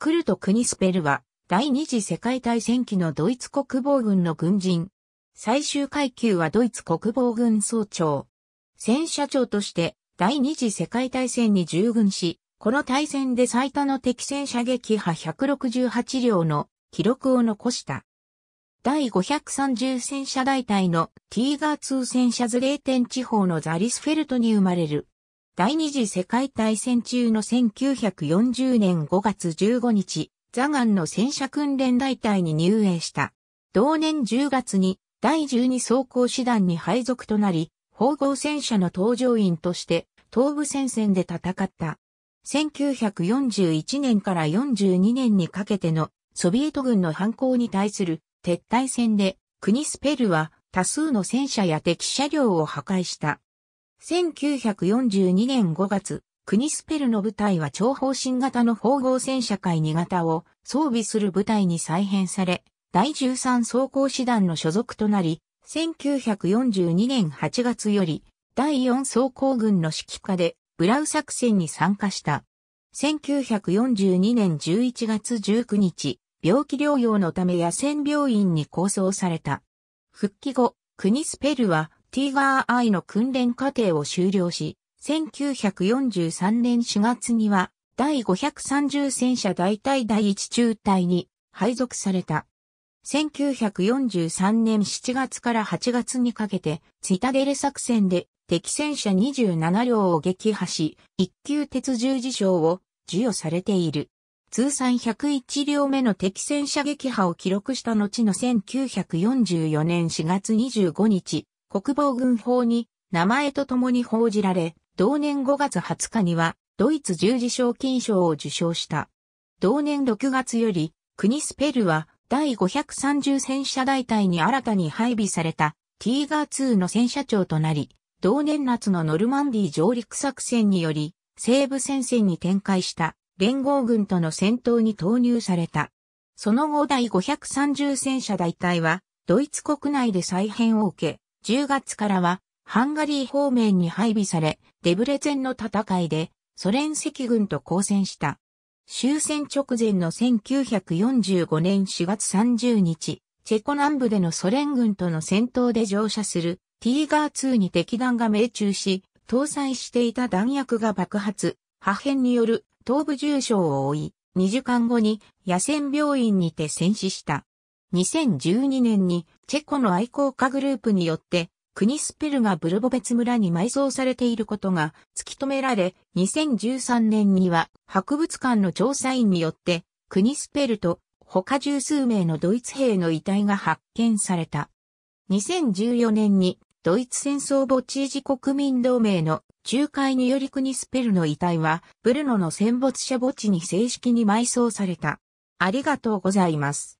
クルト・クニスペルは、第二次世界大戦期のドイツ国防軍の軍人。最終階級はドイツ国防軍総長。戦車長として、第二次世界大戦に従軍し、この大戦で最多の敵戦車撃破168両の記録を残した。第530戦車大隊のティーガー2戦車ズレーテン地方のザリスフェルトに生まれる。第二次世界大戦中の1940年5月15日、ザガンの戦車訓練大隊に入営した。同年10月に第12装甲師団に配属となり、砲合戦車の搭乗員として東部戦線で戦った。1941年から42年にかけてのソビエト軍の反抗に対する撤退戦で、国スペルは多数の戦車や敵車両を破壊した。1942年5月、国スペルの部隊は長方針型の縫合戦車会2型を装備する部隊に再編され、第13装甲師団の所属となり、1942年8月より第4装甲軍の指揮下でブラウ作戦に参加した。1942年11月19日、病気療養のため野戦病院に構想された。復帰後、国スペルはティーガーアイの訓練過程を終了し、1943年4月には、第530戦車大隊第1中隊に配属された。1943年7月から8月にかけて、ツイタデレ作戦で敵戦車27両を撃破し、一級鉄十字章を授与されている。通算101両目の敵戦車撃破を記録した後の1944年4月25日、国防軍法に名前と共に報じられ、同年5月20日にはドイツ十字賞金賞を受賞した。同年6月より、国スペルは第530戦車大隊に新たに配備されたティーガー2の戦車長となり、同年夏のノルマンディ上陸作戦により、西部戦線に展開した連合軍との戦闘に投入された。その後第530戦車大隊は、ドイツ国内で再編を受け、10月からはハンガリー方面に配備され、デブレゼンの戦いでソ連赤軍と交戦した。終戦直前の1945年4月30日、チェコ南部でのソ連軍との戦闘で乗車するティーガー2に敵弾が命中し、搭載していた弾薬が爆発、破片による頭部重傷を負い、2時間後に野戦病院にて戦死した。2012年にチェコの愛好家グループによって国スペルがブルボベツ村に埋葬されていることが突き止められ、2013年には博物館の調査員によって国スペルと他十数名のドイツ兵の遺体が発見された。2014年にドイツ戦争墓地時国民同盟の仲介により国スペルの遺体はブルノの戦没者墓地に正式に埋葬された。ありがとうございます。